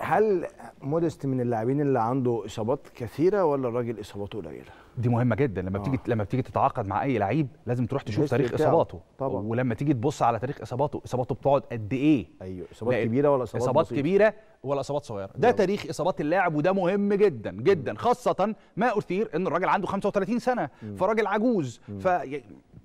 هل مودست من اللاعبين اللي عنده اصابات كثيره ولا الراجل اصاباته قليله؟ دي مهمه جدا لما آه. بتيجي لما بتيجي تتعاقد مع اي لعيب لازم تروح تشوف تاريخ بتاعه. اصاباته طبعا ولما تيجي تبص على تاريخ اصاباته اصاباته بتقعد قد ايه؟ ايوه اصابات كبيره ولا اصابات اصابات كبيره ولا اصابات صغيره ده جميل. تاريخ اصابات اللاعب وده مهم جدا جدا خاصه ما اثير ان الراجل عنده 35 سنه فراجل عجوز ف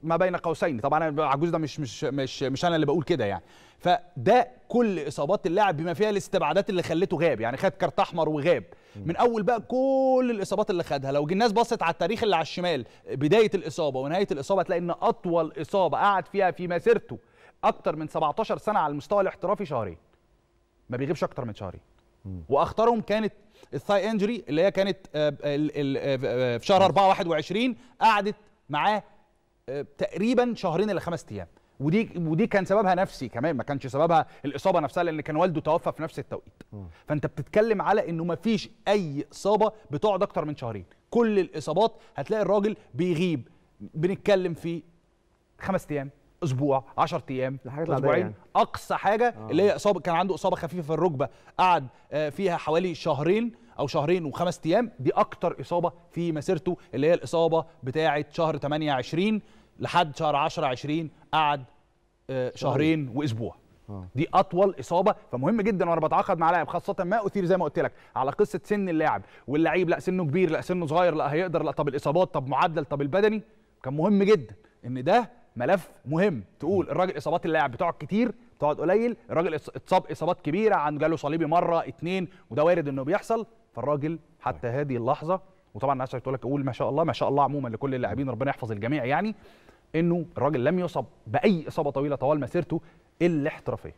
ما بين قوسين طبعا انا عجوز ده مش مش مش مش انا اللي بقول كده يعني فده كل اصابات اللاعب بما فيها الاستبعادات اللي خلته غاب يعني خد كارت احمر وغاب من اول بقى كل الاصابات اللي خدها لو الناس بصت على التاريخ اللي على الشمال بدايه الاصابه ونهايه الاصابه تلاقي ان اطول اصابه قعد فيها في مسيرته اكتر من 17 سنه على المستوى الاحترافي شهرين ما بيغيبش اكتر من شهرين واخطرهم كانت الثاي انجري اللي هي كانت آه، آه، آه، في شهر 4 21 قعدت معاه آه، تقريبا شهرين الى خمس ايام ودي ودي كان سببها نفسي كمان ما كانش سببها الاصابه نفسها لان كان والده توفى في نفس التوقيت م. فانت بتتكلم على انه ما فيش اي اصابه بتقعد اكتر من شهرين كل الاصابات هتلاقي الراجل بيغيب بنتكلم في خمس ايام اسبوع 10 ايام اسبوعين يعني. اقصى حاجه آه. اللي هي اصابه كان عنده اصابه خفيفه في الركبه قعد آه، فيها حوالي شهرين او شهرين وخمس ايام دي اكتر اصابه في مسيرته اللي هي الاصابه بتاعه شهر 28 لحد شهر 10 20 قعد آه، شهرين واسبوع آه. دي اطول اصابه فمهم جدا وانا بتعاقد مع لاعب خاصه ما اثير زي ما قلت لك على قصه سن اللاعب واللعيب لا سنه كبير لا سنه صغير لا هيقدر لا طب الاصابات طب معدل طب البدني كان مهم جدا ان ده ملف مهم تقول الراجل اصابات اللاعب بتقعد كتير بتقعد قليل الراجل اتصاب اصابات كبيره عن جاله صليبي مره اتنين وده وارد انه بيحصل فالراجل حتى طيب. هذه اللحظه وطبعا الناس بتقول لك اقول ما شاء الله ما شاء الله عموما لكل اللاعبين ربنا يحفظ الجميع يعني انه الراجل لم يصب باي اصابه طويله طوال مسيرته الا احترافيه